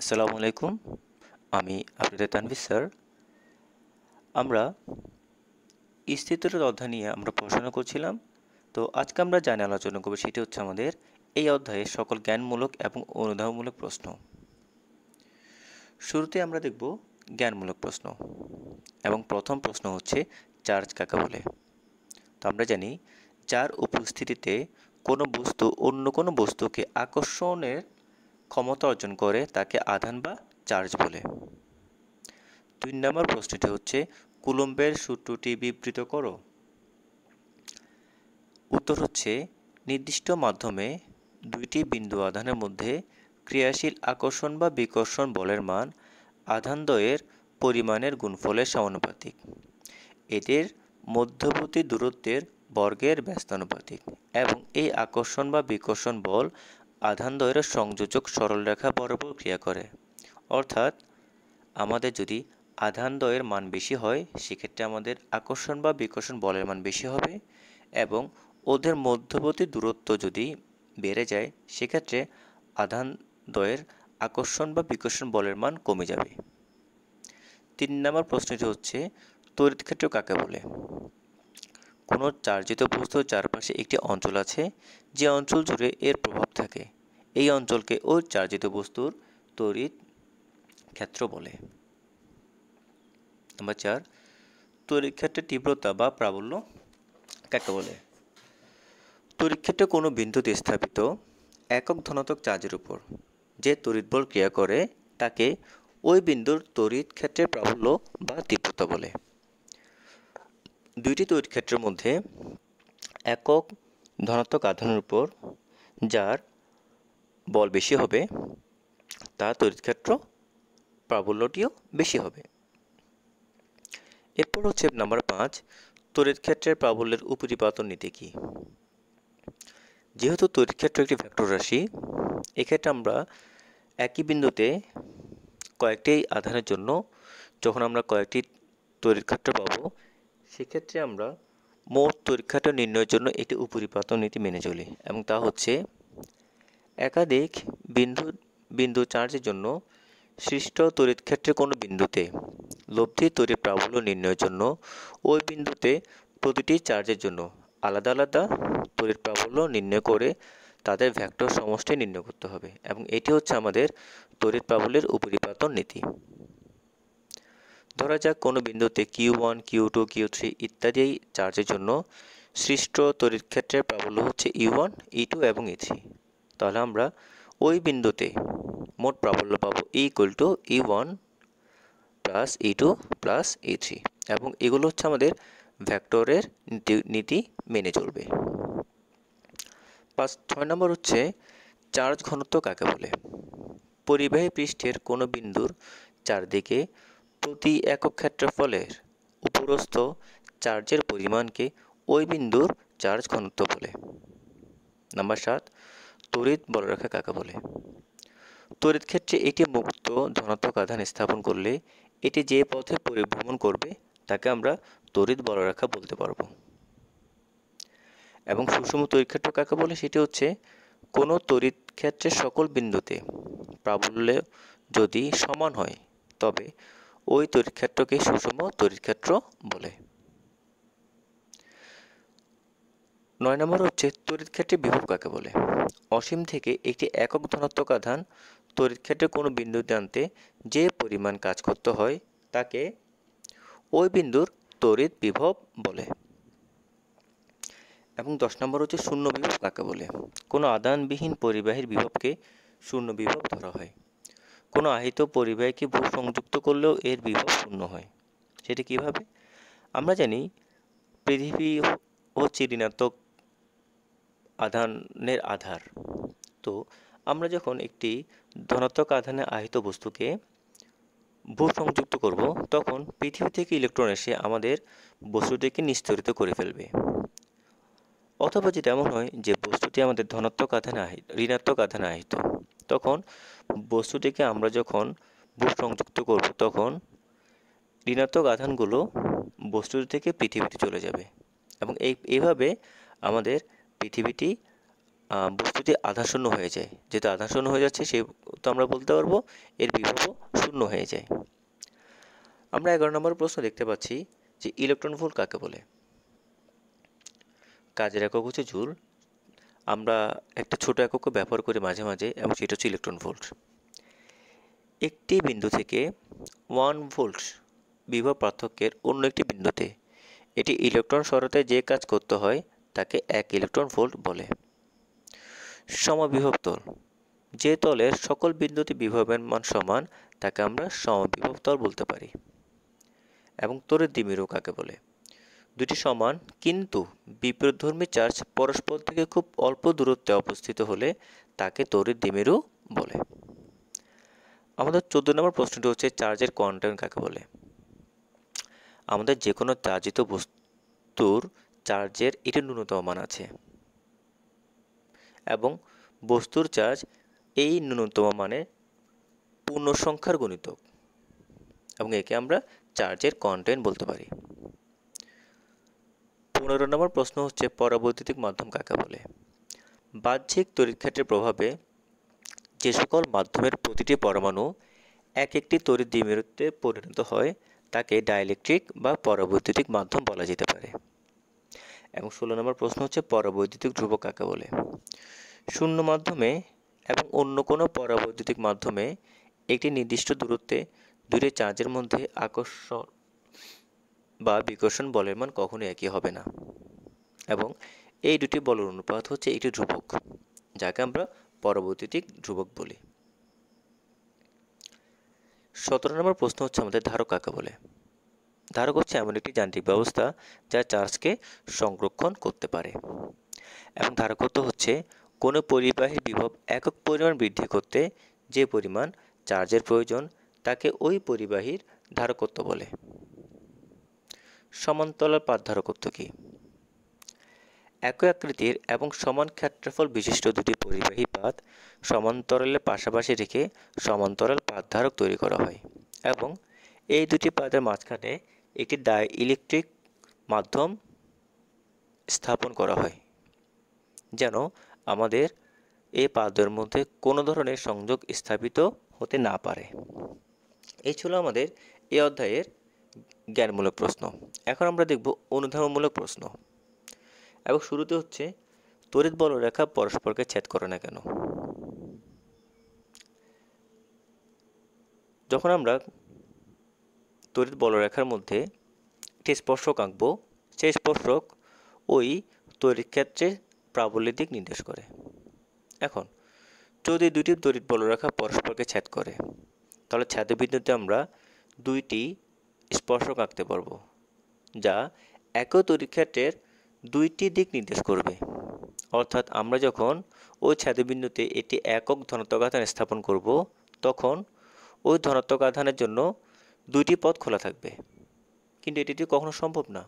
আসসালামু আলাইকুম আমি আপনাদের তানভি স্যার আমরা স্থিতরের অধ্যায় নিয়ে আমরা পড়াশোনা করছিলাম তো আজকে আমরা জানি আলোচনা করবো সেটি হচ্ছে আমাদের এই অধ্যায়ে সকল জ্ঞানমূলক এবং অনুধাবমূলক প্রশ্ন শুরুতে আমরা দেখব জ্ঞানমূলক প্রশ্ন এবং প্রথম প্রশ্ন হচ্ছে চার্জ কাকা বলে তো আমরা জানি চার উপস্থিতিতে কোনো বস্তু অন্য কোনো বস্তুকে আকর্ষণের ক্ষমতা অর্জন করে তাকে আধান বা চার্জ বলে দুই নম্বর প্রশ্নটি হচ্ছে কুলম্বের সূত্রটি বিবৃত করো উত্তর হচ্ছে নির্দিষ্ট মাধ্যমে দুইটি বিন্দু আধানের মধ্যে ক্রিয়াশীল আকর্ষণ বা বিকর্ষণ বলের মান আধানদ্বয়ের পরিমাণের গুণফলের সমানুপাতিক এদের মধ্যবর্তী দূরত্বের বর্গের ব্যস্তানুপাতিক এবং এই আকর্ষণ বা বিকর্ষণ বল আধান দ্বয়ের সংযোজক সরলরেখা বরাবর ক্রিয়া করে অর্থাৎ আমাদের যদি আধান দ্বয়ের মান বেশি হয় সেক্ষেত্রে আমাদের আকর্ষণ বা বিকর্ষণ বলের মান বেশি হবে এবং ওদের মধ্যবর্তী দূরত্ব যদি বেড়ে যায় সেক্ষেত্রে আধান দ্বয়ের আকর্ষণ বা বিকর্ষণ বলের মান কমে যাবে তিন নম্বর প্রশ্নটি হচ্ছে তড়িৎ ক্ষেত্র কাকে বলে কোনো চার্জিত বস্তুর চারপাশে একটি অঞ্চল আছে যে অঞ্চল জুড়ে এর প্রভাব থাকে এই অঞ্চলকে ওই চার্জিত বস্তুর তড়িৎ ক্ষেত্র বলে নাম্বার চার তড়িৎ ক্ষেত্রের তীব্রতা বা প্রাবল্য কাকে বলে তড়িৎ ক্ষেত্রে কোনো বিন্দুতে স্থাপিত একক ধনাত্মক চার্জের উপর যে তড়িৎ বল ক্রিয়া করে তাকে ওই বিন্দুর তড়িৎ ক্ষেত্রের প্রাবল্য বা তীব্রতা বলে দুইটি তড়িৎ ক্ষেত্রের মধ্যে একক ধনাত্মক আধানের উপর যার বল বেশি হবে তার তড়িৎ ক্ষেত্র প্রাবল্যটিও বেশি হবে এরপর হচ্ছে নাম্বার পাঁচ তড়িৎ ক্ষেত্রের প্রাবল্যের উপরিপাতন নীতি কী যেহেতু তড়িৎ ক্ষেত্র একটি ভেক্টর রাশি এক্ষেত্রে আমরা একই বিন্দুতে কয়েকটি আধানের জন্য যখন আমরা কয়েকটি তড়িৎ ক্ষেত্র পাবো সেক্ষেত্রে আমরা মোট তরিক্ষাটা নির্ণয়ের জন্য একটি উপরিপাতন নীতি মেনে চলি এবং তা হচ্ছে একাধিক বিন্দু বিন্দু চার্জের জন্য সৃষ্ট তড়িৎ ক্ষেত্রের কোনো বিন্দুতে লব্ধি তড়িৎ প্রাবল্য নির্ণয়ের জন্য ওই বিন্দুতে প্রতিটি চার্জের জন্য আলাদা আলাদা তড়িৎ প্রাবল্য নির্ণয় করে তাদের ভ্যাক্টর সমষ্টি নির্ণয় করতে হবে এবং এটি হচ্ছে আমাদের তড়িৎ প্রাবল্যের উপরিপাতন নীতি ধরা যাক কোনো বিন্দুতে Q one Q two Q three ইত্যাদি এই চার্জের জন্য সৃষ্ট তড়িৎ ক্ষেত্রের প্রাবল্য হচ্ছে ই ওয়ান ই টু এবং ই e থ্রি তাহলে আমরা ওই বিন্দুতে মোট প্রাবল্য পাবো E equal to E one plus E two plus E three এবং এগুলো হচ্ছে আমাদের ভ্যাক্টরের নীতি মেনে চলবে পাঁচ ছয় নম্বর হচ্ছে চার্জ ঘনত্ব কাকে বলে পরিবাহী পৃষ্ঠের কোনো বিন্দুর চারদিকে প্রতি একক ক্ষেত্রফলের উপরস্থ চার্জের পরিমাণকে ওই বিন্দুর চার্জ ঘনত্ব বলে নাম্বার সাত তড়িৎ বলরেখা কাকে বলে তড়িৎ ক্ষেত্রে এটি মুক্ত ধনাত্মক আধান স্থাপন করলে এটি যে পথে পরিভ্রমণ করবে তাকে আমরা তড়িৎ বলরেখা বলতে পারব এবং সুষম তড়িৎ ক্ষেত্র কাকে বলে সেটি হচ্ছে কোনো তড়িৎ ক্ষেত্রের সকল বিন্দুতে প্রাবল্য যদি সমান হয় তবে ওই ক্ষেত্রকে সুষম ক্ষেত্র বলে নয় নম্বর হচ্ছে তড়িৎক্ষেত্রে বিভব কাকে বলে অসীম থেকে একটি একক ধনাত্মক আধান তড়িৎক্ষেত্রে কোনো বিন্দুতে আনতে যে পরিমাণ কাজ করতে হয় তাকে ওই বিন্দুর তড়িৎ বিভব বলে এবং দশ নম্বর হচ্ছে শূন্য বিভব কাকে বলে কোনো আদানবিহীন পরিবাহীর বিভবকে শূন্য বিভব ধরা হয় কোনো আহিত পরিবাহীকে ভূ সংযুক্ত করলেও এর বিভব শূন্য হয় সেটা কিভাবে আমরা জানি পৃথিবী হচ্ছে ঋণাত্মক আধানের আধার তো আমরা যখন একটি ধনাত্মক আধানে আহিত বস্তুকে ভূ সংযুক্ত করব তখন পৃথিবী থেকে ইলেকট্রন এসে আমাদের বস্তুটিকে নিস্তরিত করে ফেলবে অথবা যদি এমন হয় যে বস্তুটি আমাদের ধনাত্মক আধানে আহিত ঋণাত্মক আধানে আহিত তখন বস্তুটিকে আমরা যখন বুশ সংযুক্ত করব তখন ঋণাত্মক আধানগুলো বস্তু থেকে পৃথিবীতে চলে যাবে এবং এই এভাবে আমাদের পৃথিবীটি বস্তুটি আধাশূন্য হয়ে যায় যেহেতু আধাশূন্য হয়ে যাচ্ছে সে তো আমরা বলতে পারবো এর বিভব শূন্য হয়ে যায় আমরা এগারো নম্বর প্রশ্ন দেখতে পাচ্ছি যে ইলেকট্রন ভোল্ট কাকে বলে কাজের একক হচ্ছে জুল আমরা একটা ছোট এককে ব্যবহার করি মাঝে মাঝে এবং সেটা হচ্ছে ইলেকট্রন ভোল্ট একটি বিন্দু থেকে ওয়ান ভোল্ট বিভব পার্থক্যের অন্য একটি বিন্দুতে এটি ইলেকট্রন সরাতে যে কাজ করতে হয় তাকে এক ইলেকট্রন ভোল্ট বলে সমবিভব তল যে তলের সকল বিন্দুতে বিভবের মান সমান তাকে আমরা সমবিভব তল বলতে পারি এবং তোরের দ্বিমেরু কাকে বলে দুটি সমান কিন্তু বিপরীতধর্মী চার্জ পরস্পর থেকে খুব অল্প দূরত্বে অবস্থিত হলে তাকে তড়িৎ দ্বিমেরু বলে আমাদের চোদ্দ নম্বর প্রশ্নটি হচ্ছে চার্জের কোয়ান্টাম কাকে বলে আমাদের যে কোনো চার্জিত বস্তুর চার্জের এটি ন্যূনতম মান আছে এবং বস্তুর চার্জ এই ন্যূনতম মানের পূর্ণ সংখ্যার গণিত এবং একে আমরা চার্জের কন্টেন্ট বলতে পারি পনেরো নম্বর প্রশ্ন হচ্ছে পরাবৈদ্যুতিক মাধ্যম কাকে বলে বাহ্যিক তড়িৎক্ষেত্রের প্রভাবে যে সকল মাধ্যমের প্রতিটি পরমাণু এক একটি তড়িৎ দ্বিমেরুতে পরিণত হয় তাকে ডাইলেকট্রিক বা পরাবৈদ্যুতিক মাধ্যম বলা যেতে পারে এবং ষোলো নম্বর প্রশ্ন হচ্ছে পরাবৈদ্যুতিক ধ্রুবক কাকে বলে শূন্য মাধ্যমে এবং অন্য কোনো পরাবৈদ্যুতিক মাধ্যমে একটি নির্দিষ্ট দূরত্বে দুটি চার্জের মধ্যে আকর্ষণ বা বিকর্ষণ বলের মান কখনো একই হবে না এবং এই দুটি বলের অনুপাত হচ্ছে একটি ধ্রুবক যাকে আমরা পরবর্তীটি ধ্রুবক বলি সতেরো নম্বর প্রশ্ন হচ্ছে আমাদের ধারক কাকে বলে ধারক হচ্ছে এমন একটি যান্ত্রিক ব্যবস্থা যা চার্জকে সংরক্ষণ করতে পারে এবং ধারকত্ব হচ্ছে কোনো পরিবাহী বিভব একক পরিমাণ বৃদ্ধি করতে যে পরিমাণ চার্জের প্রয়োজন তাকে ওই পরিবাহীর ধারকত্ব বলে সমান্তরাল পাতধারকত্ব কি একই আকৃতির এবং সমান ক্ষেত্রফল বিশিষ্ট দুটি পরিবাহী পাত সমান্তরালে পাশাপাশি রেখে সমান্তরাল পাতধারক তৈরি করা হয় এবং এই দুটি পাতের মাঝখানে একটি ডাই ইলেকট্রিক মাধ্যম স্থাপন করা হয় যেন আমাদের এই পাতের মধ্যে কোনো ধরনের সংযোগ স্থাপিত হতে না পারে এই ছিল আমাদের এই অধ্যায়ের জ্ঞানমূলক প্রশ্ন এখন আমরা দেখব অনুধাবনমূলক প্রশ্ন এবং শুরুতে হচ্ছে তড়িৎ বলরেখা পরস্পরকে ছেদ করে না কেন যখন আমরা তড়িৎ বলরেখার মধ্যে একটি স্পর্শক আঁকব সেই স্পর্শক ওই তড়িৎ ক্ষেত্রে প্রাবল্যের দিক নির্দেশ করে এখন যদি দুইটি তড়িৎ বলরেখা পরস্পরকে ছেদ করে তাহলে ছেদবিন্দুতে আমরা দুইটি স্পর্শক আঁকতে পারব যা একই ক্ষেত্রের দুইটি দিক নির্দেশ করবে অর্থাৎ আমরা যখন ওই ছাদবিন্দুতে এটি একক ধনাত্মক আধান স্থাপন করব তখন ওই ধনাত্মক আধানের জন্য দুইটি পথ খোলা থাকবে কিন্তু এটি কখনো সম্ভব না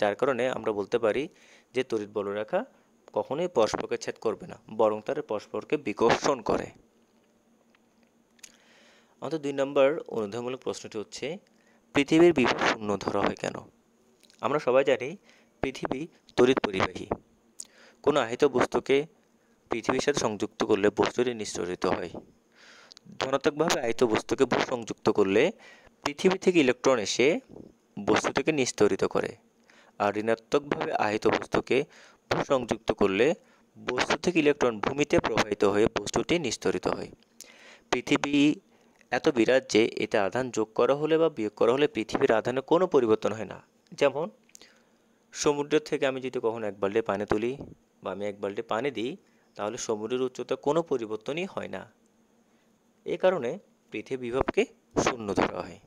যার কারণে আমরা বলতে পারি যে তড়িৎ বলরেখা কখনোই পরস্পরকে ছেদ করবে না বরং তারা পরস্পরকে বিকর্ষণ করে আমাদের দুই নম্বর অনুধাবনমূলক প্রশ্নটি হচ্ছে পৃথিবীর বিভব শূন্য ধরা হয় কেন আমরা সবাই জানি পৃথিবী তড়িৎ পরিবাহী কোনো আহিত বস্তুকে পৃথিবীর সাথে সংযুক্ত করলে বস্তুটি নিঃসরিত হয় ধনাত্মকভাবে আহিত বস্তুকে ভূ সংযুক্ত করলে পৃথিবী থেকে ইলেকট্রন এসে বস্তুটিকে নিস্তরিত করে আর ঋণাত্মকভাবে আহিত বস্তুকে ভূ সংযুক্ত করলে বস্তু থেকে ইলেকট্রন ভূমিতে প্রবাহিত হয়ে বস্তুটি নিস্তরিত হয় পৃথিবী এত বিরাট যে এতে আধান যোগ করা হলে বা বিয়োগ করা হলে পৃথিবীর আধানে কোনো পরিবর্তন হয় না যেমন সমুদ্র থেকে আমি যদি কখনো এক বাল্টে পানি তুলি বা আমি এক বাল্টে পানি দিই তাহলে সমুদ্রের উচ্চতা কোনো পরিবর্তনই হয় না এ কারণে পৃথিবী বিভবকে শূন্য ধরা হয়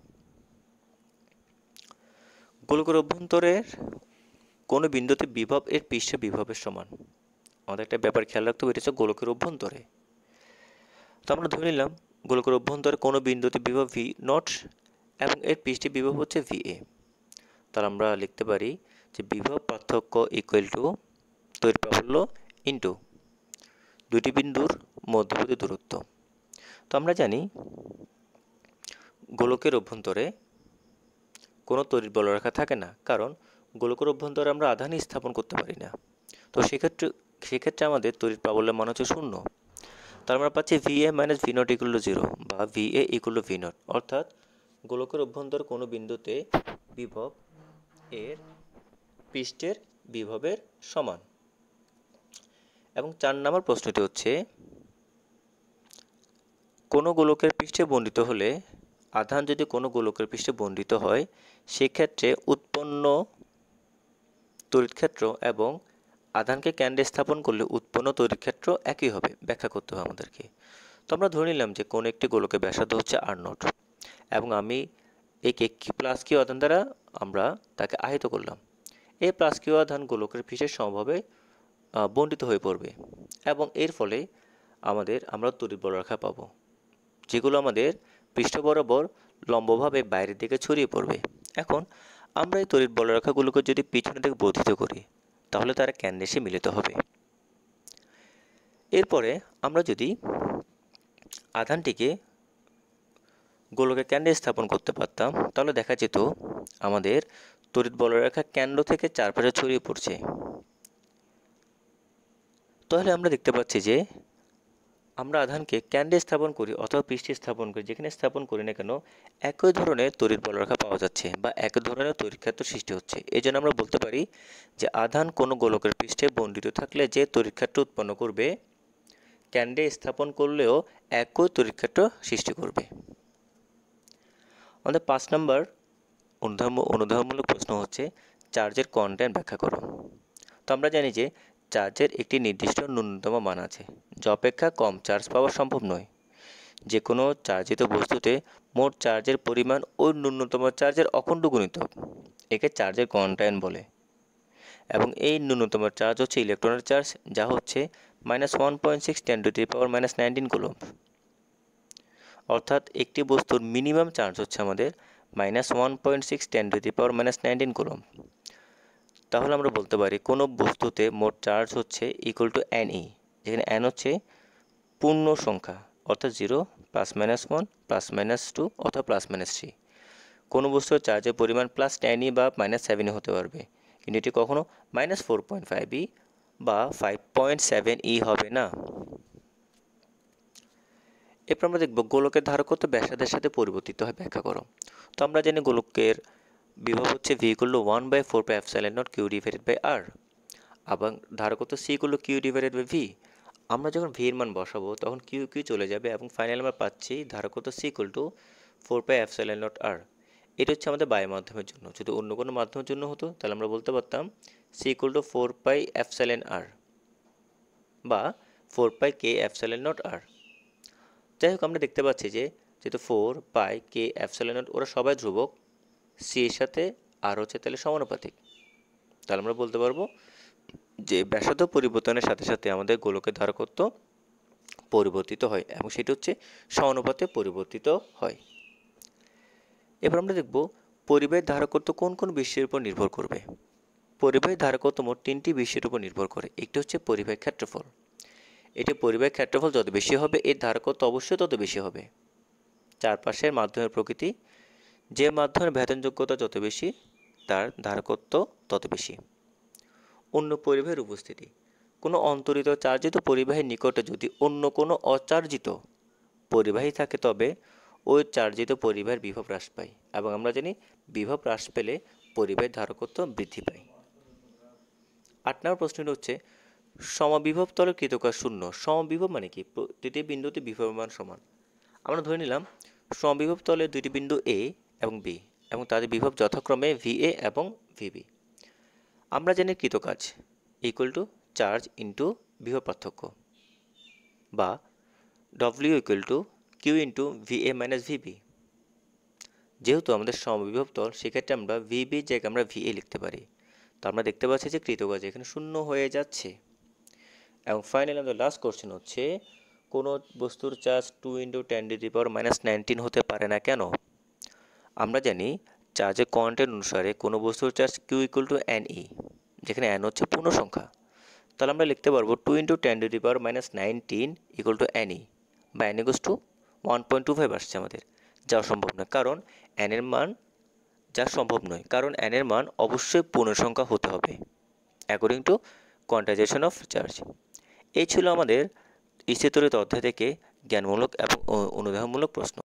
গোলকর অভ্যন্তরের কোনো বিন্দুতে বিভব এর পৃষ্ঠে বিভবের সমান আমাদের একটা ব্যাপার খেয়াল রাখতে হচ্ছে গোলকের অভ্যন্তরে তো আমরা ধরে নিলাম গোলকের অভ্যন্তরে কোনো বিন্দুতে বিভব ভি নট এবং এর পৃষ্ঠে বিভব হচ্ছে ভি এ তাহলে আমরা লিখতে পারি যে বিভব পার্থক্য ইকুয়াল টু তৈরি প্রাবল্য ইন্টু দুটি বিন্দুর মধ্যবর্তী দূরত্ব তো আমরা জানি গোলকের অভ্যন্তরে কোনো বল রেখা থাকে না কারণ গোলকের অভ্যন্তরে আমরা আধান স্থাপন করতে পারি না তো সেক্ষেত্রে সেক্ষেত্রে আমাদের তড়িৎ প্রাবল্যের মান হচ্ছে শূন্য তার আমরা মানে পাচ্ছি V A minus V not equal to zero বা V A equal to V not অর্থাৎ গোলকের অভ্যন্তর কোনো বিন্দুতে বিভব এর পৃষ্ঠের বিভবের সমান এবং চার নম্বর প্রশ্নটি হচ্ছে কোনো গোলকের পৃষ্ঠে বন্ধিত হলে আধান যদি কোনো গোলকের পৃষ্ঠে বন্ধিত হয় সেক্ষেত্রে উৎপন্ন তড়িৎক্ষেত্র এবং আধানকে কেন্দ্রে স্থাপন করলে উৎপন্ন তৈরি ক্ষেত্র একই হবে ব্যাখ্যা করতে হবে আমাদেরকে তো আমরা ধরে নিলাম যে কোন একটি গোলকে ব্যাসাদ হচ্ছে আর নট এবং আমি এই কে প্লাস কিউ আধান দ্বারা আমরা তাকে আহিত করলাম এই প্লাস কিউ আধান গোলকের বিশেষ সমভাবে বণ্টিত হয়ে পড়বে এবং এর ফলে আমাদের আমরা তড়িৎ বলরেখা পাবো যেগুলো আমাদের পৃষ্ঠ বরাবর লম্বভাবে বাইরের দিকে ছড়িয়ে পড়বে এখন আমরা এই তড়িৎ বলরেখাগুলোকে যদি পিছনের দিকে বর্ধিত করি তাহলে তারা দেশে মিলিত হবে এরপরে আমরা যদি আধানটিকে গোলকে ক্যান্ডে স্থাপন করতে পারতাম তাহলে দেখা যেত আমাদের তড়িৎ বলরেখা ক্যান্ড থেকে চারপাশে ছড়িয়ে পড়ছে তাহলে আমরা দেখতে পাচ্ছি যে আমরা আধানকে ক্যান্ডে স্থাপন করি অথবা পৃষ্ঠে স্থাপন করি যেখানে স্থাপন করি না কেন একই ধরনের তড়িৎ বলরেখা পাওয়া যাচ্ছে বা একই ধরনের তড়িৎক্ষেত্র সৃষ্টি হচ্ছে এই জন্য আমরা বলতে পারি যে আধান কোনো গোলকের পৃষ্ঠে বণ্ডিত থাকলে যে তড়িৎক্ষেত্র উৎপন্ন করবে ক্যান্ডে স্থাপন করলেও একই তড়িৎক্ষেত্র সৃষ্টি করবে আমাদের পাঁচ নম্বর অনুধাবমূলক প্রশ্ন হচ্ছে চার্জের কন্টেন্ট ব্যাখ্যা করো তো আমরা জানি যে চার্জের একটি নির্দিষ্ট ন্যূনতম মান আছে যা অপেক্ষা কম চার্জ পাওয়া সম্ভব নয় যে কোনো চার্জিত বস্তুতে মোট চার্জের পরিমাণ ও ন্যূনতম চার্জের অখণ্ড গুণিত একে চার্জের কোয়ান্টাইন বলে এবং এই ন্যূনতম চার্জ হচ্ছে ইলেকট্রনের চার্জ যা হচ্ছে minus one point six ten to power minus nineteen coulomb অর্থাৎ একটি বস্তুর মিনিমাম চার্জ হচ্ছে আমাদের minus one point six ten to power minus nineteen coulomb তাহলে আমরা বলতে পারি কোনো বস্তুতে মোট চার্জ হচ্ছে ইকুয়াল টু এন ই যেখানে এন হচ্ছে পূর্ণ সংখ্যা অর্থাৎ zero plus minus one plus minus two অর্থাৎ প্লাস মাইনাস থ্রি কোনো বস্তুর চার্জের পরিমাণ প্লাস টেন ই বা মাইনাস সেভেন e হতে পারবে কিন্তু এটি কখনও minus four point five E বা ফাইভ পয়েন্ট সেভেন ই হবে না এরপর আমরা দেখব গোলকের ধারকত্ব ব্যাসাদের সাথে পরিবর্তিত হয় ব্যাখ্যা করো তো আমরা জানি গোলকের বিভব হচ্ছে V equal to one by four by epsilon not Q divided by R এবং ধারকত্ব C equal to Q divided by V আমরা যখন ভি এর মান বসাবো তখন কিউ কিউ চলে যাবে এবং ফাইনাল আমরা পাচ্ছি ধারকত C equal to four by epsilon not R এটা হচ্ছে আমাদের বায়ু মাধ্যমের জন্য যদি অন্য কোনো মাধ্যমের জন্য হতো তাহলে আমরা বলতে পারতাম C equal to four pi epsilon R বা ফোর পাই কে এফসাইলেন নট আর যাই হোক আমরা দেখতে পাচ্ছি যে যেহেতু ফোর পাই কে এফসাইলেন নট ওরা সবাই ধ্রুবক সি এর সাথে আর হচ্ছে তাহলে সমানুপাতিক তাহলে আমরা বলতে পারবো যে ব্যাসার্ধ পরিবর্তনের সাথে সাথে আমাদের গোলকের ধারকত্ব পরিবর্তিত হয় এবং সেটি হচ্ছে সমানুপাতে পরিবর্তিত হয় এবার আমরা দেখব পরিবাহের ধারকত্ব কোন কোন বিষয়ের উপর নির্ভর করবে পরিবাহের ধারকত্ব মোট তিনটি বিষয়ের উপর নির্ভর করে একটি হচ্ছে পরিবেশ ক্ষেত্রফল এটি পরিবেশ ক্ষেত্রফল যত বেশি হবে এর ধারকত্ব অবশ্যই তত বেশি হবে চারপাশের মাধ্যমের প্রকৃতি যে মাধ্যমের বেতন যোগ্যতা যত বেশি তার ধারকত্ব তত বেশি অন্য পরিবাহের উপস্থিতি কোনো অন্তরিত চার্জিত পরিবাহীর নিকটে যদি অন্য কোনো অচার্জিত পরিবাহী থাকে তবে ওই চার্জিত পরিবাহের বিভব হ্রাস পায় এবং আমরা জানি বিভব হ্রাস পেলে পরিবাহের ধারকত্ব বৃদ্ধি পায় আট নম্বর প্রশ্নটি হচ্ছে সমবিভব তলের কৃতকার শূন্য সমবিভব মানে কি প্রতিটি বিন্দুতে বিভবমান সমান আমরা ধরে নিলাম সমবিভব তলে দুটি বিন্দু এ এবং বি এবং তাদের বিভব যথাক্রমে ভিএ এবং ভিবি আমরা জানি কৃতকাজ ইকুয়াল টু চার্জ ইন্টু বিভব পার্থক্য বা W equal to Q into VA minus VB যেহেতু আমাদের সমবিভব তল সেক্ষেত্রে আমরা ভিবি জায়গায় আমরা ভিএ লিখতে পারি তো আমরা দেখতে পাচ্ছি যে কৃতকাজ এখানে শূন্য হয়ে যাচ্ছে এবং ফাইনালি আমাদের লাস্ট কোশ্চেন হচ্ছে কোনো বস্তুর charge two into ten degree power minus nineteen হতে পারে না কেন আমরা জানি চার্জের কোয়ান্টেন্ট অনুসারে কোনো বস্তুর charge Q equal to N E যেখানে এন হচ্ছে পূর্ণ সংখ্যা তাহলে আমরা লিখতে পারবো two into ten to the power minus nineteen equal to N E বা N equal to one point two five আসছে আমাদের যা সম্ভব নয় কারণ এন এর মান যা সম্ভব নয় কারণ এন এর মান অবশ্যই পূর্ণ সংখ্যা হতে হবে according to quantization of charge এই ছিল আমাদের স্থিতরিত অধ্যায় থেকে জ্ঞানমূলক এবং অনুদানমূলক প্রশ্ন